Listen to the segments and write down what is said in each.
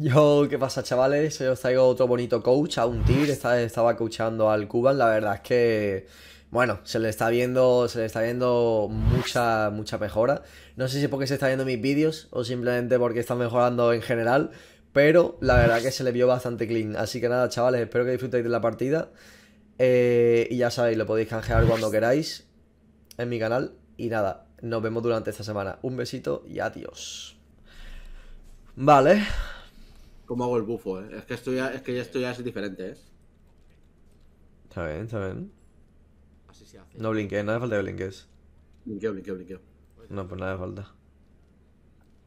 Yo, ¿qué pasa chavales? os traigo otro bonito coach, a un tir, estaba coachando al Cuban, la verdad es que, bueno, se le está viendo, se está viendo mucha, mucha mejora. No sé si porque se está viendo mis vídeos o simplemente porque está mejorando en general, pero la verdad es que se le vio bastante clean. Así que nada chavales, espero que disfrutéis de la partida eh, y ya sabéis, lo podéis canjear cuando queráis en mi canal y nada, nos vemos durante esta semana. Un besito y adiós. Vale, ¿Cómo hago el bufo, eh? Es que, esto ya, es que ya es diferente, eh. Está bien, está bien. Así se hace. No blinqué, nada de falta de blinques. Blinqueo, blinqueo, blinqueo. No, pues nada de falta.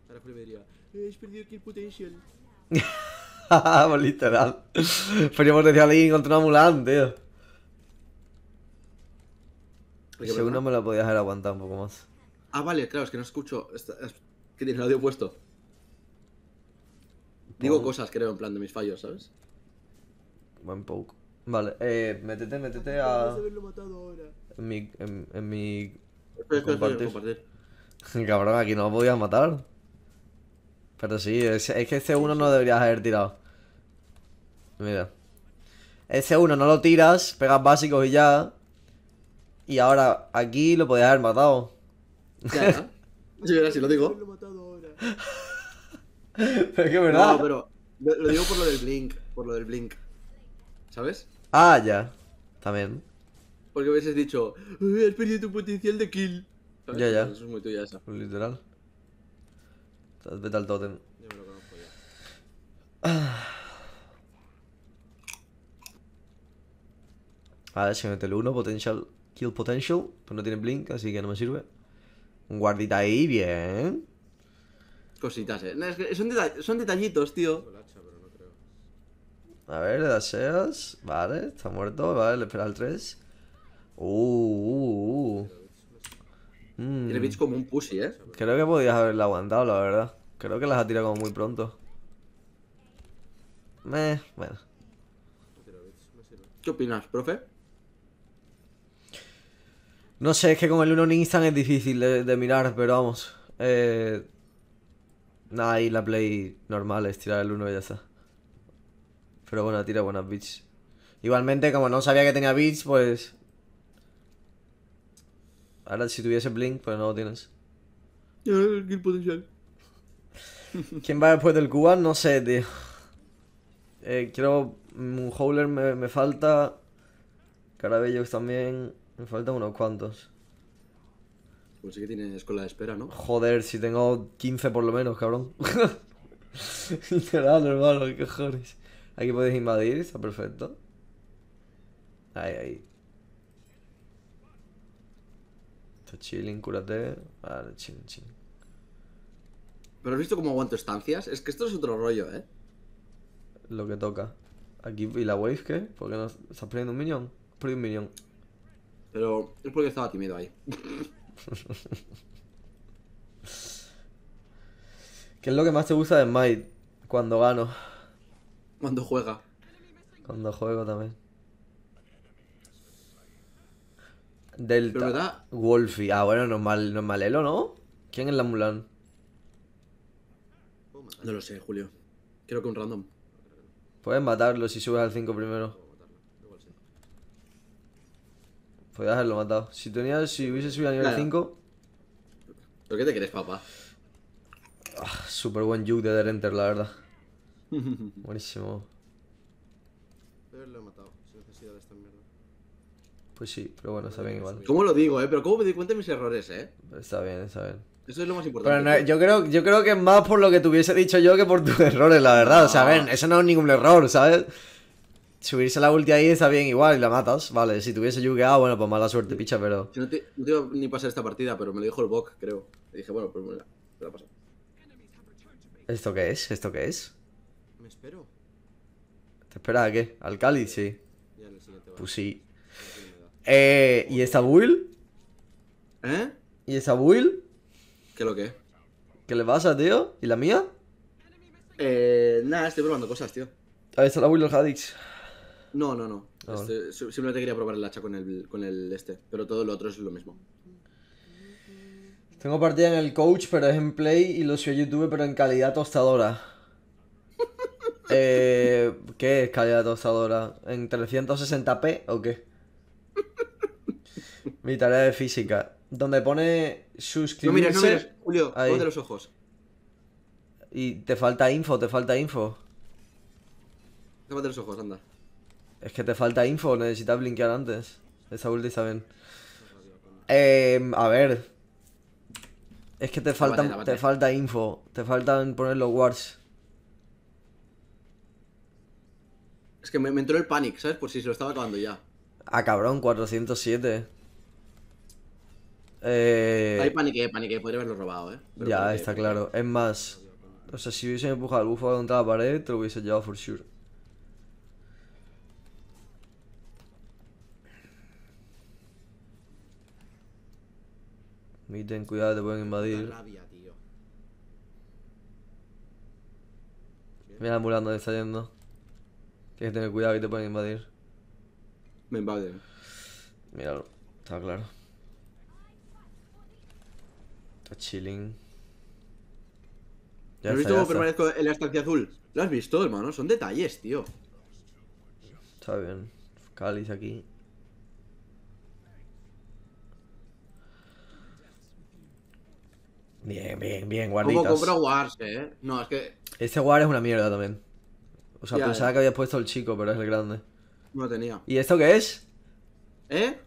Ahora me diría, He perdido kill potential. pues literal. Podríamos decirle contra una Mulan, tío. Según no me lo podías haber aguantado un poco más. Ah, vale, claro, es que no escucho. qué tiene el audio puesto. Digo cosas, creo, en plan de mis fallos, ¿sabes? Buen poke. Vale, eh, métete, métete a. En mi. En, mi. Compartir. Cabrón, aquí no lo podías matar. Pero sí, es, que ese uno no deberías haber tirado. Mira. Ese uno no lo tiras, pegas básicos y ya. Y ahora aquí lo podías haber matado. Ya, ahora si lo digo. pero es verdad. No, pero lo, digo por lo del Blink, por lo del Blink. ¿Sabes? Ah, ya. También. Porque hubieses dicho, has perdido tu potencial de kill. Ya, ya. es muy esa. Pues literal. Vete al totem. Yo me lo conozco ya. Ah. ver, se mete el uno potential, kill potential, pues no tiene blink, así que no me sirve. Un guardita ahí, bien cositas, eh. son, detallitos, tío. A ver, le Vale, está muerto. Vale, le espera el 3. Uh, uh, uh. Mm. como un pussy, eh. Creo que podías haberla aguantado, la verdad. Creo que las ha tirado como muy pronto. Meh, bueno. ¿Qué opinas, profe? No sé, es que con el 1 en instant es difícil de, de mirar, pero vamos. Eh, Nada, y la play normal es tirar el 1 y ya está. Pero bueno, tira buenas bits Igualmente, como no sabía que tenía bits, pues... Ahora si tuviese Blink, pues no lo tienes. El potencial. ¿Quién va después del Cuban? No sé, tío. Eh, quiero... Mm, un Howler me, me falta... Carabellos también... Me falta unos cuantos. Pues sí que tienes escuela de espera, ¿no? Joder, si tengo 15 por lo menos, cabrón. hermano, qué cojones. Aquí podéis invadir, está perfecto. Ahí, ahí. Está chilling, cúrate. Vale, chilling, chilling. Pero has visto cómo aguanto estancias. Es que esto es otro rollo, ¿eh? Lo que toca. Aquí, ¿y la wave qué? ¿Por qué no estás perdiendo un millón? Has un millón Pero es porque estaba tímido ahí. ¿Qué es lo que más te gusta de Smite? Cuando gano. Cuando juega. Cuando juego también. Delta. Wolfie. Ah, bueno, normal, normal Elo, ¿no? ¿Quién es la Mulan? No lo sé, Julio. Creo que un random. Puedes matarlo si subes al 5 primero. Podías pues haberlo matado. Si tenía, si hubiese subido a nivel 5. ¿Por qué te crees, papá? Ah, super buen juke de Derenter, la verdad. Buenísimo. haberlo matado, esta mierda. Pues sí, pero bueno, está bien igual. ¿Cómo lo digo, eh? Pero ¿cómo me di cuenta de mis errores, eh? Está bien, está bien. Eso es lo más importante. yo, creo, yo creo que es más por lo que te hubiese dicho yo que por tus errores, la verdad. O sea, ah. ven, eso no es ningún error, ¿sabes? subirse la ulti ahí está bien igual y la matas. Vale, si tuviese yugueado, ah, bueno, pues mala suerte, picha, pero. no te, iba ni pasar esta partida, pero me lo dijo el Bok, creo. dije, bueno, pues me la, me ¿Esto qué es? ¿Esto qué es? Me espero. ¿Te esperas a qué? ¿Al Cali? Sí. pues sí. Eh, ¿Y esta Will ¿Eh? ¿Y esa Will ¿Qué lo que? ¿Qué le pasa, tío? ¿Y la mía? Eh, nada, estoy probando cosas, tío. Ahí está la Will del Hadix. No, no, no. Ah, este, simplemente quería probar el hacha con el, con el este, pero todo lo otro es lo mismo. Tengo partida en el coach, pero es en play y lo soy YouTube, pero en calidad tostadora. eh, ¿Qué es calidad tostadora? ¿En 360p o qué? Mi tarea de física. Donde pone suscribirse... No mira, Julio, ponte los ojos. Y te falta info, te falta info. los ojos, anda. Es que te falta info, necesitas blinkear antes. Esa ulti está bien. Eh, a ver. Es que te falta, te falta info. Te faltan poner los wards. Es que me, entró el panic, ¿sabes? Por si se lo estaba acabando ya. Ah, cabrón, 407. Eh... Ahí paniqué, paniqué, podría haberlo robado, eh. ya, está claro. Es más, o sea, si hubiese empujado el bufo contra la pared, te lo hubiese llevado for sure. Míten cuidado, te pueden invadir. Mira murando, desayendo. Tienes que tener cuidado y te pueden invadir. Me invade Míralo, está claro. Está chilling. Ya ¿Has visto cómo permanezco en la estancia azul? ¿Lo has visto, hermano? Son detalles, tío. Está bien. Cáliz aquí. Bien, bien, bien, guarditas. Como compro Wars, eh. No, es que. Este Wars es una mierda también. O sea, pensaba que habías puesto el chico, pero es el grande. No tenía. ¿Y esto qué es? ¿Eh?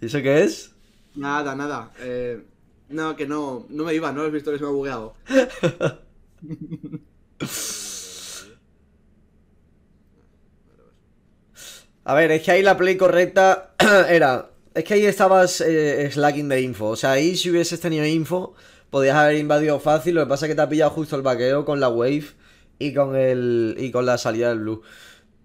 ¿Y eso qué es? Nada, nada. Eh, no, que no. No me iba, no los vistores visto me ha bugueado. A ver, es que ahí la play correcta era. Es que ahí estabas eh, slacking de info. O sea, ahí si hubieses tenido info, podías haber invadido fácil. Lo que pasa es que te ha pillado justo el vaqueo con la wave y con el y con la salida del blue.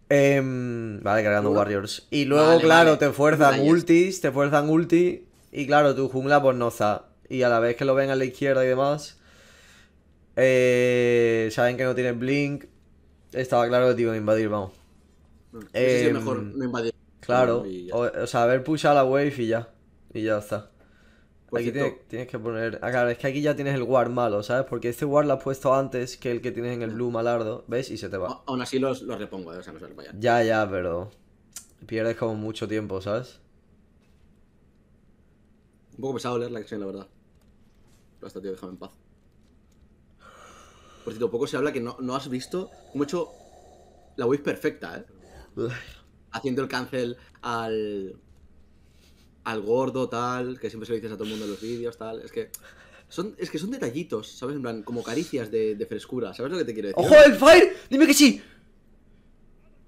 Em, vale, cargando Warriors. Y luego, claro, te fuerzan ultis, te fuerzan ulti. Y claro, tu jungla pues no está. Y a la vez que lo ven a la izquierda y demás, eh, saben que no tienen blink. Estaba claro que te iban a invadir, vamos. mejor em, no invadir. Claro, o, o sea, haber pushado la wave y ya. Y ya está. Pues aquí tienes que poner. Ah, claro, es que aquí ya tienes el guard malo, ¿sabes? Porque este guard lo has puesto antes que el que tienes en el mm. blue malardo, ¿ves? Y se te va. aún así los, repongo, eh, o sea, no se Ya, ya, pero. Pierdes como mucho tiempo, ¿sabes? Un poco pesado leer la acción, la verdad. Pero hasta, tío, déjame en paz. Por cierto, poco se habla que no, no has visto cómo hecho la wave perfecta, ¿eh? Haciendo el cancel al al gordo, tal, que siempre se lo dices a todo el mundo en los vídeos, tal. Es que son, es que son detallitos, ¿sabes? En plan, como caricias de, frescura, ¿sabes lo que te quiero decir? ¡Ojo, el fire! ¡Dime que sí!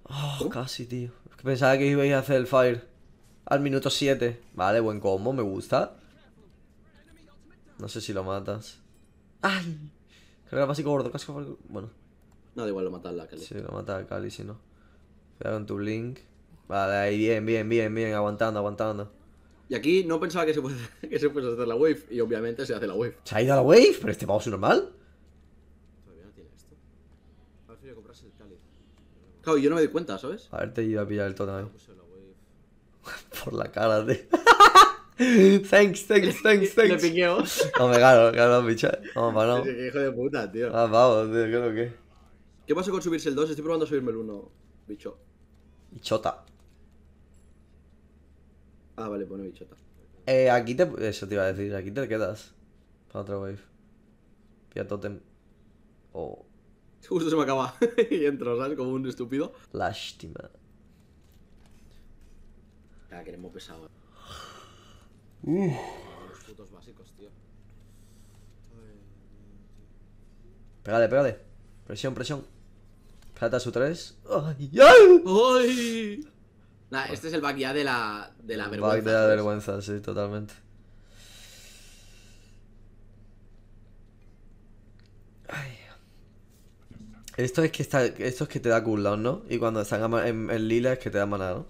Oh, casi, tío. Pensaba que ibais a hacer el fire al minuto 7. Vale, buen combo, me gusta. No sé si lo matas. ¡Ay! Carga básico gordo, casco. Bueno. No, da igual, lo mata la Cali. Sí, lo mata la Cali, si no. Cuidado con tu link Vale, ahí bien, bien, bien, bien. Aguantando, aguantando. Y aquí no pensaba que se, puede, que se hacer la wave. Y obviamente se hace la wave. ¿Se ha ido a la wave? ¿Pero este pavo es normal? Todavía no tiene esto. A ver si yo compras el cáliz. Claro, yo no me di cuenta, ¿sabes? A ver, te iba a pillar el tono Por la cara de. thanks, thanks, thanks, thanks. Le piqueo. No me gano, gano, bicho. Vamos, para no. hijo de puta, tío. Ah, vamos, tío, creo que. ¿Qué pasa con subirse el 2? Estoy probando a subirme el 1, bicho. Bichota. Ah, vale, pone pues bichota. Eh, aquí te. Eso te iba a decir, aquí te quedas. Para otro wave. Pia totem. Oh. Justo se me acaba. y entro, ¿sabes? Como un estúpido. Lástima. Ya, queremos pesado. Los putos básicos, tío. Pégale, pégale. Presión, presión. a su 3. ¡Ay! ¡Ay! ¡Ay! este es el back de la, de la vergüenza. de la pues. vergüenza, sí, totalmente. Esto es que está, esto que te da cooldown, ¿no? Y cuando están en, lila es que te da manado.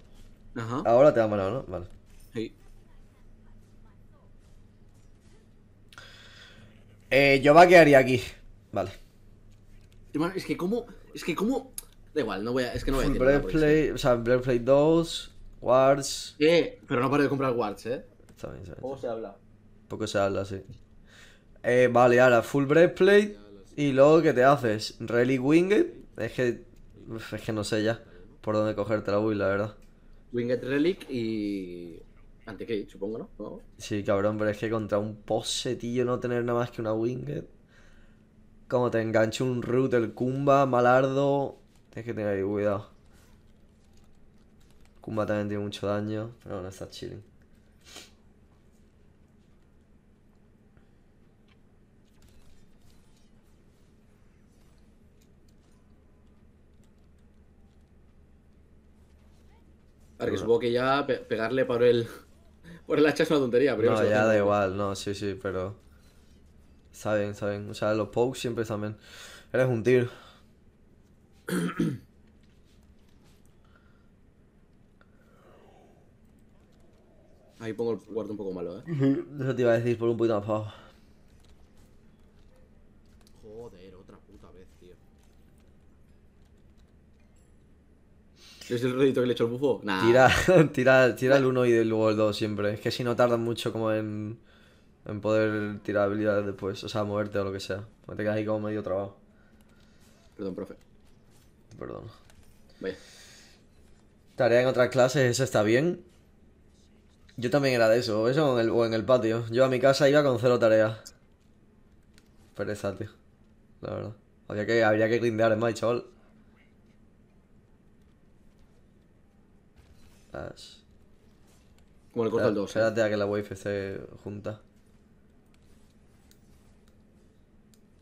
Ajá. Ahora te da manado, ¿no? Vale. Sí. Eh, yo vaquearía aquí. Vale. es que cómo. Es que cómo Da igual, no voy a, es que no voy a decir play o sea, play 2, Wards. Eh, pero no paro de comprar Wards, eh. Está bien, está Poco se habla. Poco se habla, sí. Eh, vale, ahora Full Breastplate y luego ¿qué te haces? Relic Winged. Es que, es que no sé ya por dónde cogerte la build, la verdad. Winged Relic y... Antique, supongo, ¿no? Sí, cabrón, pero es que contra un tío no tener nada más que una Winged. Como te enganche un Root, el Kumba, Malardo, Tienes que tener ahí cuidado. Kumba también tiene mucho daño, pero bueno, está chilling. ver, que supongo que ya pegarle por el. por el hacha es una tontería, pero. No, ya da igual, no, sí, sí, pero. Saben, saben. O sea, los pokes siempre saben. Eres un tiro. Ahí pongo el guarda un poco malo, ¿eh? Eso te iba a decir, por un poquito más abajo. Joder, otra puta vez, tío. ¿Es el redito que le echó el bufo? Nah. Tira, tira, tira el 1 y luego el 2 siempre. Es que si no tardas mucho como en, en poder tirar habilidades después. O sea, moverte o lo que sea. Porque te quedas ahí como medio trabajo. Perdón, profe perdón. Tarea en otras clases, eso está bien. Yo también era de eso, eso en el, o en el patio. Yo a mi casa iba con cero tareas. Pereza, tío. La verdad. Había que, habría que grindear más, chaval. Como Bueno, corta el 2. Eh. Espérate a que la wave esté junta.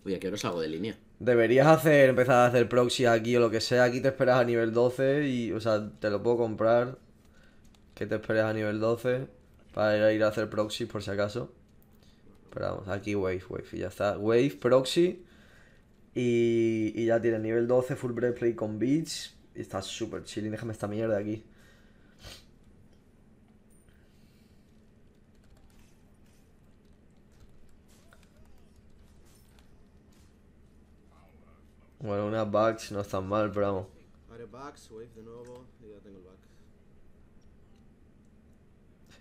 Uy, ¿a qué hora salgo de línea? Deberías hacer, empezar a hacer proxy aquí o lo que sea. Aquí te esperas a nivel 12 y, o sea, te lo puedo comprar. Que te esperes a nivel 12 para ir a hacer proxy por si acaso. Esperamos aquí wave, wave y ya está. Wave, proxy y, y ya tiene nivel 12, full play con beats. Y está súper chilling. Déjame esta mierda aquí. Bueno, unas bugs no están mal, pero vamos.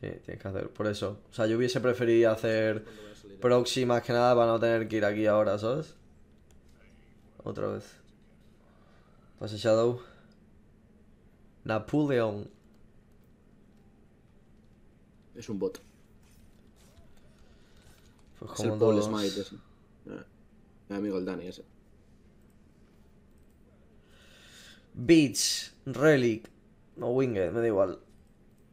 Sí, tienes que hacer. Por eso. O sea, yo hubiese preferido hacer proxy más que nada para no tener que ir aquí ahora, ¿sabes? Otra vez. Pase pues Shadow. Napoleon. Es un bot. Pues como es el ah, mi amigo el Dani ese. Beats, Relic No Winged, me da igual.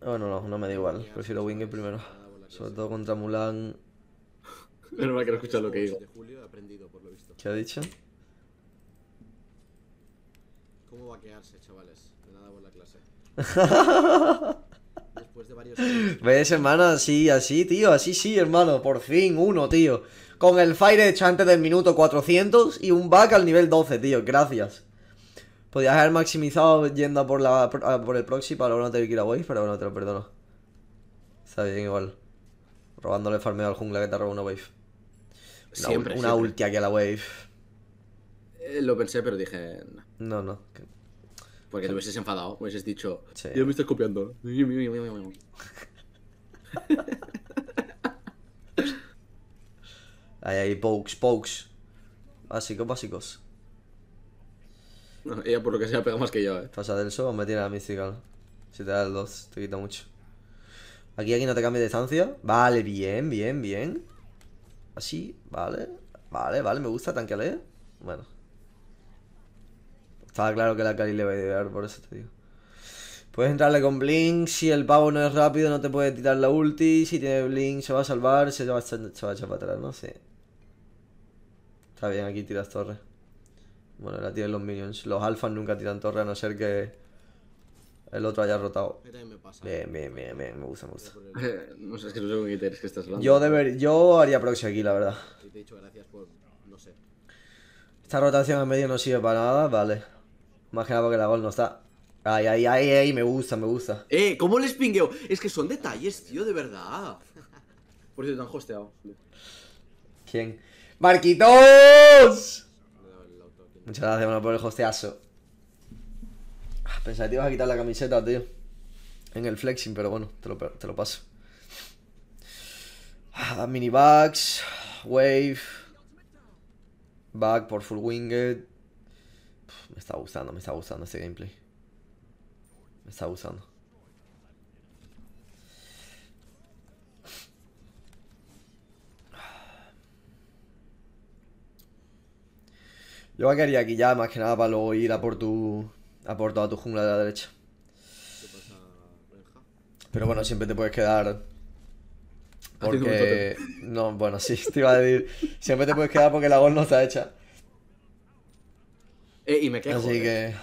Bueno, no, no me da igual. Prefiero Winged primero. Sobre todo contra Mulan. Pero mal que no escuchas lo que digo. ¿Qué ha dicho? ¿Cómo va a quedarse, chavales? De nada por la clase. Después de varios. ¿Ves, hermano? Así, así, tío. Así sí, hermano. Por fin, uno, tío. Con el Fire hecho antes del minuto 400 y un back al nivel 12, tío. Gracias. Podías haber maximizado yendo a por, la, por el proxy para luego no tener que ir a Wave, pero bueno, te lo perdono. Está bien igual. Robándole farmeo al jungla que te roba una Wave. Una, siempre, una ulti aquí a la Wave. Eh, lo pensé, pero dije... No, no. Porque te hubieses enfadado, hubieses dicho... yo Ya me estás copiando. Ahí, hay pokes, pokes. Básicos, básicos. ella por lo que sea pega más que yo, eh. Pasa del sol, me tiene la Mystical. Si te da el 2, te quita mucho. Aquí, aquí no te cambia de distancia. Vale, bien, bien, bien. Así, vale. Vale, vale, me gusta, tanqueale. Eh. Bueno. Estaba claro que la Kali le va a idear, por eso te digo. Puedes entrarle con Blink, si el pavo no es rápido no te puede tirar la ulti, si tiene Blink se va a salvar, se va a echar, va a para atrás, no sé. Está bien, aquí tiras torre bueno, la tienen los minions. Los alfas nunca tiran torre a no ser que el otro haya rotado. Bien, bien, bien, bien. Me gusta, me gusta. no sé, no sé con qué que estás hablando. Yo, deber... Yo haría proxy aquí, la verdad. te he dicho gracias por... no sé. Esta rotación en medio no sirve para nada, vale. Más que porque la gol no está. Ay, ay, ay, ay, me gusta, me gusta. Eh, ¿cómo les pingueo? Es que son detalles, tío, de verdad. Por eso te han hosteado. ¿Quién? ¡Marquitos! Muchas gracias, por el hosteazo. Ah, pensaba que te ibas a quitar la camiseta, tío. En el flexing, pero bueno, te lo, paso. Ah, Mini bags, wave, Bug por full winged. Me está gustando, me está gustando este gameplay. Me está gustando. Yo me quería aquí ya, más que nada, para luego ir a por tu. a por toda tu jungla de la derecha. ¿Qué pasa, Pero bueno, siempre te puedes quedar. Ah, porque. No, bueno, sí, te iba a decir. Siempre te puedes quedar porque la gol no está hecha. Eh, y me quejo. Así eh. que.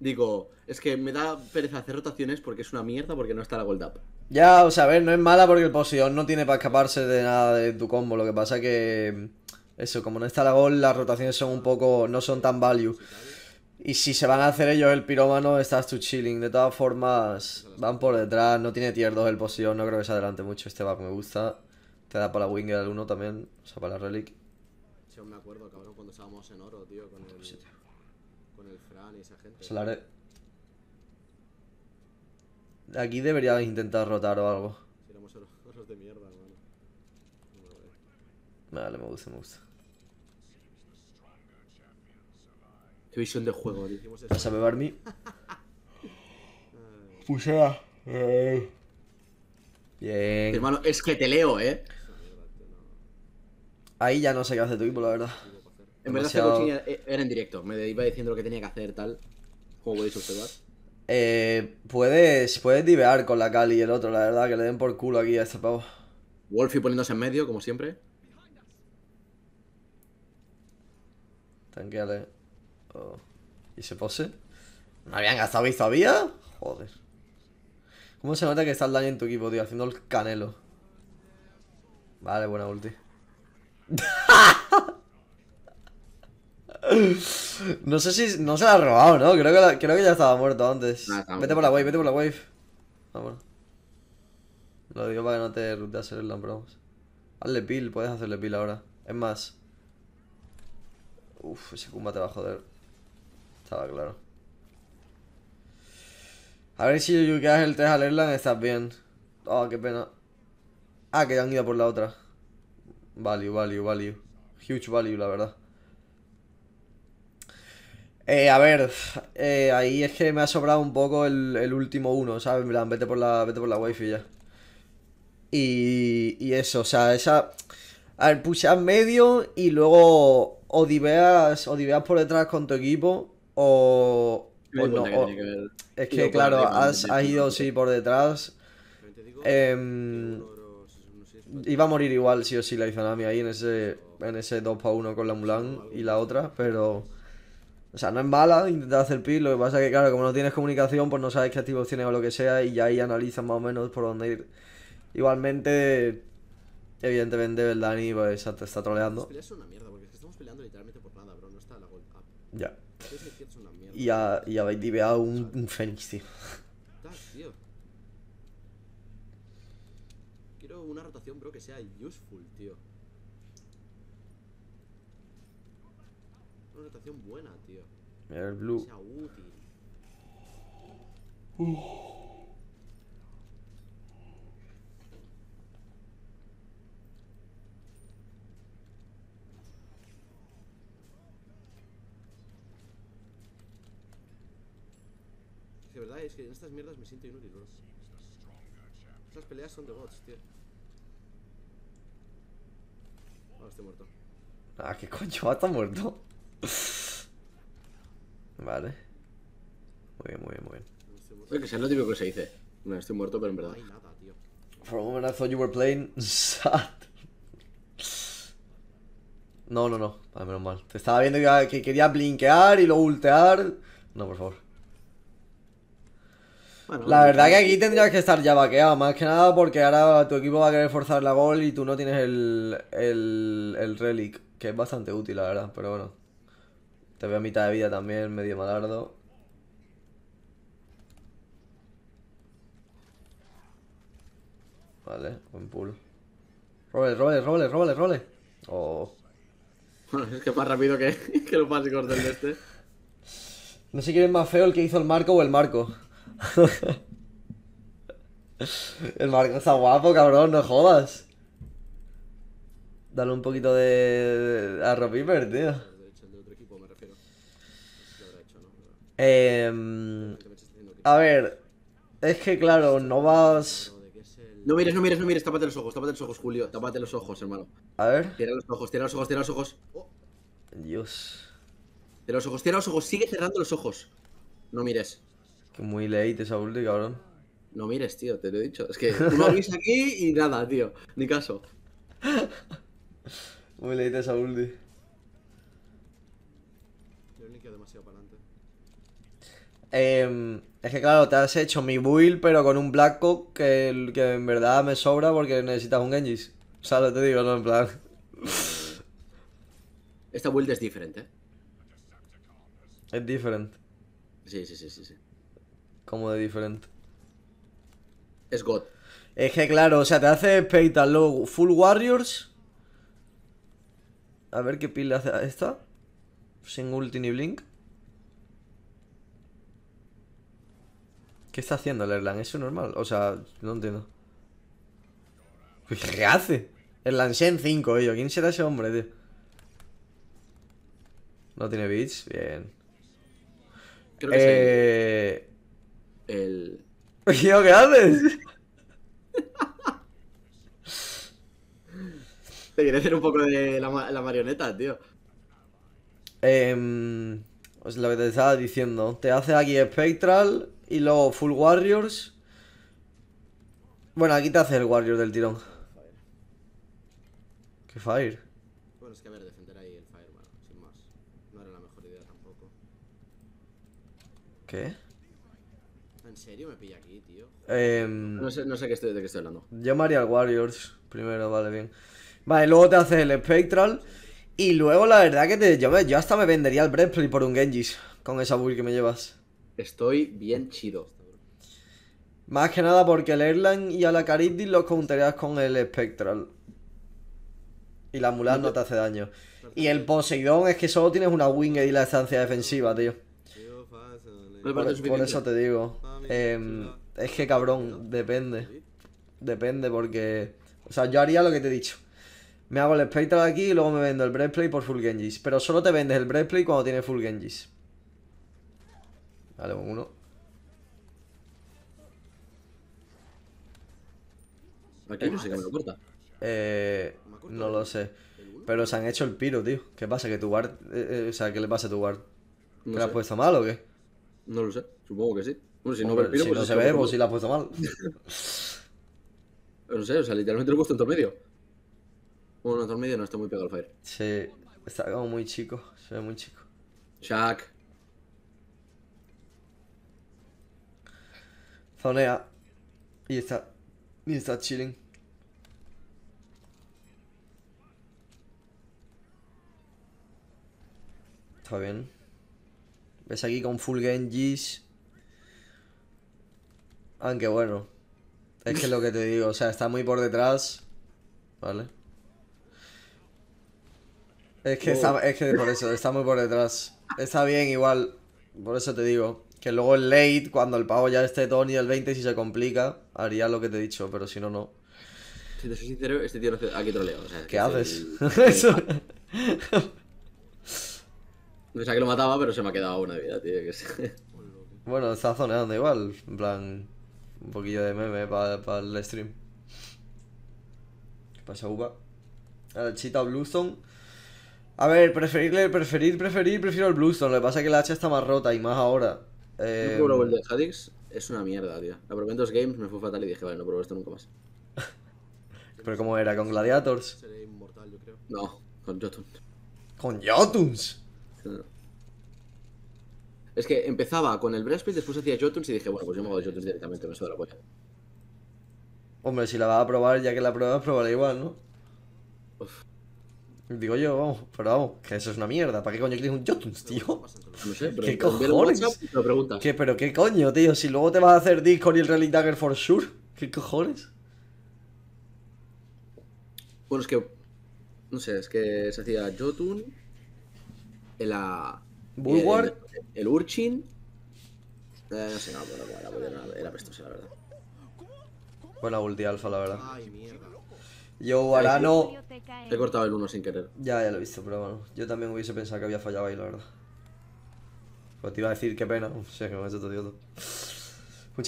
Digo, es que me da pereza hacer rotaciones porque es una mierda porque no está la gold up. Ya, o sea, a ver, no es mala porque el posición no tiene para escaparse de nada de tu combo. Lo que pasa que eso, como no está la gol, las rotaciones son un poco. no son tan value. Y si se van a hacer ellos el pirómano, estás tú chilling. De todas formas, van por detrás. No tiene tier 2 el poción No creo que se adelante mucho. Este back me gusta. Te da para la Winger alguno también. O sea, para la Relic. Sí, me acuerdo, cabrón, cuando estábamos en oro, tío. Con el, Fran y esa gente. Aquí debería intentar rotar o algo. Tiramos los de mierda, hermano. Vale, me gusta, me gusta. visión de juego, tío. Pásame, Barney. Pusea. Eh. Bien. Hermano, es que te leo, eh. Ahí ya no sé qué hace tu equipo, la verdad. En verdad, este era en directo. Me iba diciendo lo que tenía que hacer, tal. Como podéis observar. Eh, puedes, puedes divear con la Cali y el otro, la verdad, que le den por culo aquí a este pavo. Wolfie poniéndose en medio, como siempre. Tanqueale. Eh. ¿Y ese pose? ¿No habían gastado y todavía? Joder. ¿Cómo se nota que está el daño en tu equipo, tío? Haciendo el canelo. Vale, buena ulti. no sé si. No se la ha robado, ¿no? Creo que, creo que ya estaba muerto antes. Ah, vete por la wave, vete por la wave. Vámonos. Lo digo para que no te ruteas el Lambrons. Hazle pill, puedes hacerle pill ahora. Es más. Uf, ese Kumba te va a joder. Estaba claro. A ver si yukeas el al Erland. estás bien. Oh, qué pena. Ah, que han ido por la otra. Value, value, value. Huge value, la verdad. Eh, a ver, eh, ahí es que me ha sobrado un poco el, último uno, ¿sabes? Mira, vete por la, vete por la wifi ya. Y, y eso, o sea, esa... A ver, pushas medio y luego Odiveas, Odiveas por detrás con tu equipo o, no, es que, claro, has, ido sí por detrás. Em, iba a morir igual, sí o sí, la Izanami ahí en ese, en ese 2 x 1 con la Mulan y la otra, pero. O sea, no es mala intentar hacer pil, lo que pasa es que, claro, como no tienes comunicación, pues no sabes qué activos tienes o lo que sea, y ya ahí analizas más o menos por dónde ir. Igualmente, evidentemente, el Dani pues, te está troleando y a, y a un, un fénix, tío. Quiero una rotación, bro, que sea useful, tío. Una rotación buena, tío. Mira el blue. Que sea útil. verdad es que en estas mierdas me siento inútil, bro. Estas peleas son de bots, tío. Ah, estoy muerto. Ah, ¿qué coño? ¿Está muerto? vale. Muy bien, muy bien, muy bien. Oye, que sea lo típico que se dice. No, estoy muerto, pero en verdad. No For a moment thought you were playing sad. No, no, no. Ah, menos mal. Te estaba viendo que, quería blinkear y luego ultear. No, por favor la verdad que aquí tendrías que estar ya vaqueado, más que nada porque ahora tu equipo va a querer forzar la gol y tú no tienes el, relic, que es bastante útil, la verdad, pero bueno. Te veo a mitad de vida también, medio malardo. Vale, buen pull. Role, role, role, role, role. Oh. Bueno, es que más rápido que, que los básicos del de este. No sé quién es más feo, el que hizo el marco o el marco. El Marco está guapo, cabrón, no jodas. Dale un poquito de. a tío. Em, a ver, es que claro, no vas. No mires, no mires, no mires, tápate los ojos, tápate los ojos, Julio, tápate los ojos, hermano. A ver. Tira los ojos, tira los ojos, tira los ojos. Dios. Tira los ojos, tira los ojos, sigue cerrando los ojos. No mires muy late esa ulti, cabrón. No mires, tío, te lo he dicho. Es que tú lo aquí y nada, tío. Ni caso. muy late esa ulti. Yo quedo demasiado para adelante. Em, es que claro, te has hecho mi build, pero con un Black que, que en verdad me sobra porque necesitas un Genjis. O sea, lo te digo, no, en plan. Esta build es diferente. ¿eh? Es diferente. Sí, sí, sí, sí, sí como de diferente. Es God. Es que claro, o sea, te hace peita luego Full Warriors. A ver qué pila hace esta. Sin ulti ni blink. ¿Qué está haciendo el Erlan? ¿Eso normal? O sea, no entiendo. ¿Qué hace? Erlan Shen 5, ello. ¿Quién será ese hombre, tío? No tiene bits bien. Creo que el... ¿qué haces? Te quiere hacer un poco de la, marioneta, tío. Eh, lo que te estaba diciendo. Te hace aquí Spectral y luego Full Warriors. Bueno, aquí te hace el Warrior del tirón. ¿Qué Fire? Bueno, es que a ver, defender ahí el Fire, bueno, sin más. No era la mejor idea tampoco. ¿Qué? serio me pilla aquí, tío? Em, no, sé, de qué estoy hablando. Yo me Warriors primero, vale, bien. Vale, luego te haces el Spectral. Y luego la verdad que te, yo, hasta me vendería el Breastplate por un Genjis con esa build que me llevas. Estoy bien chido. Más que nada porque el Erlang y a la los counterías con el Spectral. Y la Mulan no te hace daño. Y el Poseidón es que solo tienes una wing y la estancia defensiva, tío. Por, eso te digo. Ah, em, es que cabrón, depende. Depende porque... O sea, yo haría lo que te he dicho. Me hago el Spectral aquí y luego me vendo el Breastplate por Full Genjis. Pero solo te vendes el Breastplate cuando tienes Full Genjis. Vale, pues uno. Aquí no Eh, no lo sé. Pero se han hecho el piro, tío. ¿Qué pasa? ¿Que tu guard... Eh, eh, o sea, ¿qué le pasa a tu guard? ¿Te has puesto mal o qué? No lo sé, supongo que sí. Bueno, si no, pues no se ve, o pues si la ha puesto mal. no sé, o sea, literalmente lo he puesto en tormedio. Bueno, en medio no está muy pegado al fire. Sí, está como muy chico, se ve muy chico. Shaq. Zonea. Y está. Y está chilling. Está bien. Ves aquí con full Genjis. Aunque bueno. Es que lo que te digo. O sea, está muy por detrás. Vale. Es que, es que por eso, está muy por detrás. Está bien igual. Por eso te digo. Que luego el late, cuando el pavo ya esté todo nivel 20, si se complica, haría lo que te he dicho, pero si no, no. Si te soy sincero, este tío no hace aquí troleo. O sea, ¿Qué haces? Pensaba que lo mataba, pero se me ha quedado una vida, tío. Que esta Bueno, es donde igual. En plan, un poquillo de meme para el stream. ¿Qué pasa, Uva? Ahora, Chita Bluestone. A ver, preferirle, preferir, preferir, prefiero el Bluestone. Lo que pasa es que la hacha está más rota y más ahora. Eh... No em, el de Hadix, es una mierda, tío. La probé en dos games, me fue fatal y dije, vale, no probé esto nunca más. ¿Pero cómo era? ¿Con Gladiators? Seré inmortal, yo creo. No, con Jotun. ¿Con Jotuns? Es que empezaba con el breastplate, después hacía Jotuns y dije, bueno, pues yo me hago Jotuns directamente, me suda la polla. Hombre, si la vas a probar, ya que la pruebas, probará igual, ¿no? Digo yo, vamos, pero vamos, que eso es una mierda. ¿Para qué coño quieres un Jotuns, tío? No sé, pero ¿Qué cojones? ¿Qué, pero qué coño, tío? Si luego te vas a hacer Discord y el Relic Dagger for sure. ¿Qué cojones? Bueno, es que. No sé, es que se hacía Jotun la, Bulwark. El, Urchin. Eh, no sé, no, la era, era, la verdad. Buena ulti alfa, la verdad. Ay, mierda. Yo, He cortado el uno sin querer. Ya, ya lo he visto, pero bueno. Yo también hubiese pensado que había fallado ahí, la verdad. Pues te iba a decir qué pena. Muchas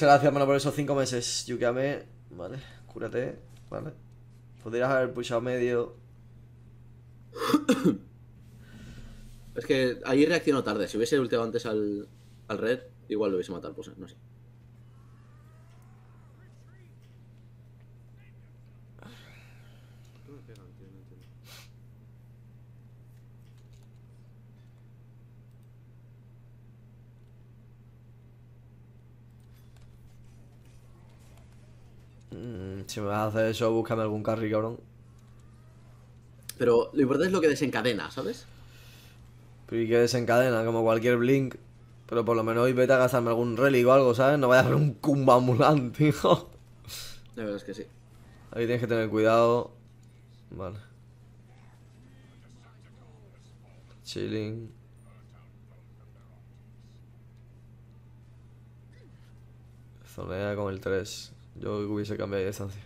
gracias, mano, por esos 5 meses. Yukame. Vale, cúrate. Vale. Podrías haber pushado medio. Es que ahí reaccionó tarde. Si hubiese último antes al, red, igual lo hubiese matado al pues, no sé. Mm, si me vas a hacer eso, búscame algún carry, cabrón. Pero lo importante es lo que desencadena, ¿sabes? y que desencadena, como cualquier Blink. Pero por lo menos hoy vete a gastarme algún relic o algo, ¿sabes? No vaya a haber un Kumbamulan, hijo La verdad es que sí. Ahí tienes que tener cuidado. Vale. Chilling. Zonea con el 3. Yo hubiese cambiado de distancia.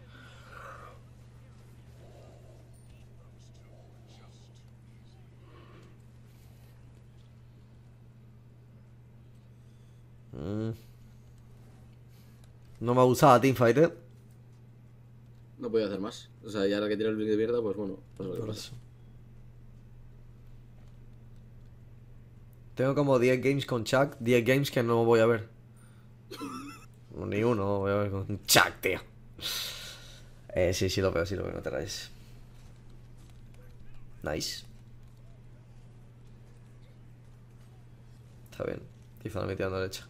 No me ha gustado Team Fighter No podía hacer más. O sea, ya ahora que tiene el big de mierda, pues bueno, pues lo Tengo como 10 games con Chuck, 10 games que no voy a ver. Ni uno voy a ver con Chuck, tío. Eh, sí, sí lo veo, sí lo veo, Nice. Está bien. no me la derecha.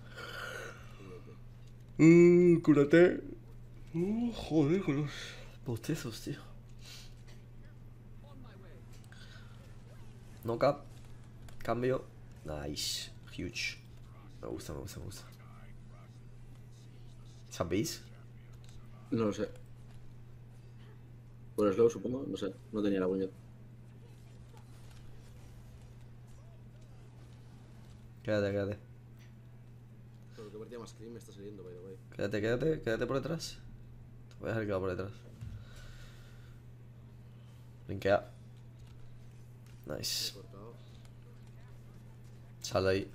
Mmm, cúrate. Uh, joder, con los tío. No cap. Cambio. Nice. Huge. Me gusta, me gusta, me gusta. ¿Sabéis? No lo sé. Por slow, supongo. No sé. No tenía la buñeta. Quédate, quédate está saliendo, Quédate, quédate, quédate por detrás. Te voy a dejar va por detrás. Linkea. Nice. Sal de ahí.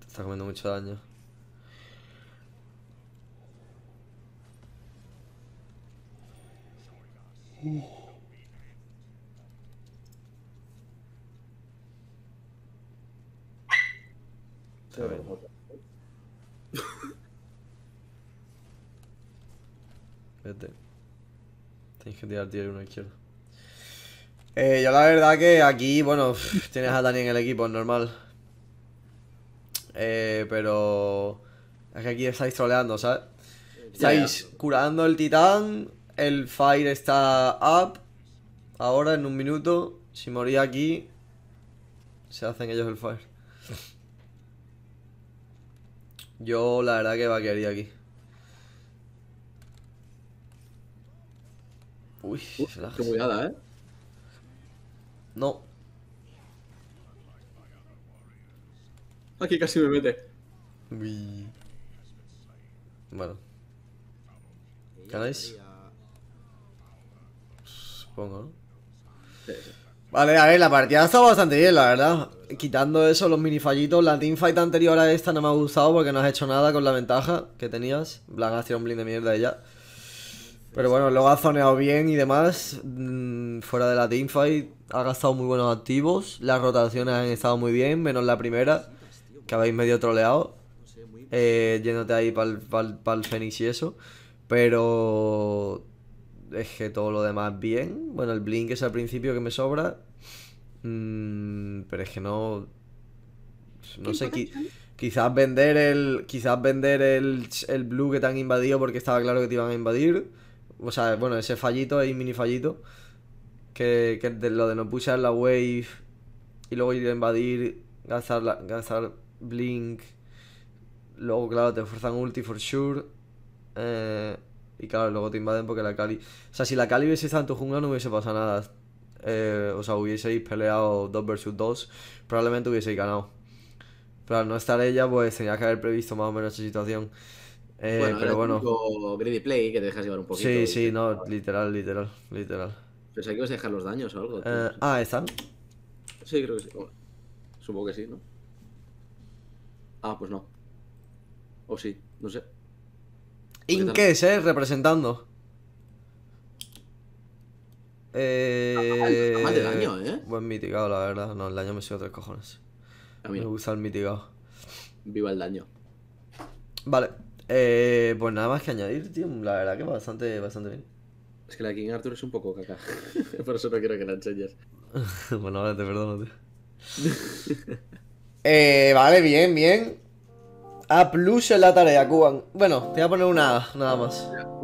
Te está comiendo mucho daño. Uh. Espérate. Vete. Tienes que tirar tiro uno una izquierda. Eh, yo la verdad que aquí, bueno, tienes a Dani en el equipo, es normal. Eh, pero... Es que aquí estáis troleando, ¿sabes? Estáis curando el titán, el fire está up. Ahora, en un minuto, si moría aquí, se hacen ellos el fire. Yo la verdad que vaquearía aquí. Uy, qué muy cuidada, ¿eh? No. Aquí casi me mete. Uy. Bueno. ¿Ganáis? Supongo, ¿no? Vale, a ver, la partida ha estado bastante bien, la verdad quitando eso, los mini fallitos, la teamfight anterior a esta no me ha gustado porque no has hecho nada con la ventaja que tenías. Blanc ha un blind de mierda y ya. Pero bueno, luego ha zoneado bien y demás. Mm, fuera de la teamfight, ha gastado muy buenos activos. Las rotaciones han estado muy bien, menos la primera, que habéis medio troleado. Eh, yéndote ahí para el, el Fénix y eso. Pero es que todo lo demás bien. Bueno, el Blink es al principio que me sobra. Mm, pero es que no. No sé, qui quizás vender el. Quizás vender el, el blue que te han invadido porque estaba claro que te iban a invadir. O sea, bueno, ese fallito ahí, mini fallito. Que, que de lo de no pushar la wave y luego ir a invadir, gastar, la, blink. Luego, claro, te forzan ulti for sure. Eh, y claro, luego te invaden porque la Cali. O sea, si la Cali hubiese estado en tu jungla no hubiese pasado nada. Eh, o sea, hubieseis peleado 2 versus 2, probablemente hubieseis ganado. Pero al no estar ella, pues tenía que haber previsto más o menos esa situación. Eh, pero bueno. Greedy Play, que te dejas llevar un poquito. Sí, sí, no, literal literal, literal, literal. Pues Pensé que ibas dejar los daños o algo. Eh, ah, ¿están? Sí, creo que sí. Oh, supongo que sí, ¿no? Ah, pues no. O sí, no sé. Inques, eh, representando. Eh, mal el daño, ¿eh? Buen mitigado, la verdad. No, el daño me sido tres cojones. Ah, me gusta el mitigado. Viva el daño. Vale. Eh, pues nada más que añadir, tío. La verdad que bastante, bastante bien. Es que la King Arthur es un poco caca. Por eso no quiero que la enseñes. bueno, ahora te perdono, tío. eh, vale, bien, bien. A plus en la tarea, Cuban. Bueno, te voy a poner una nada más.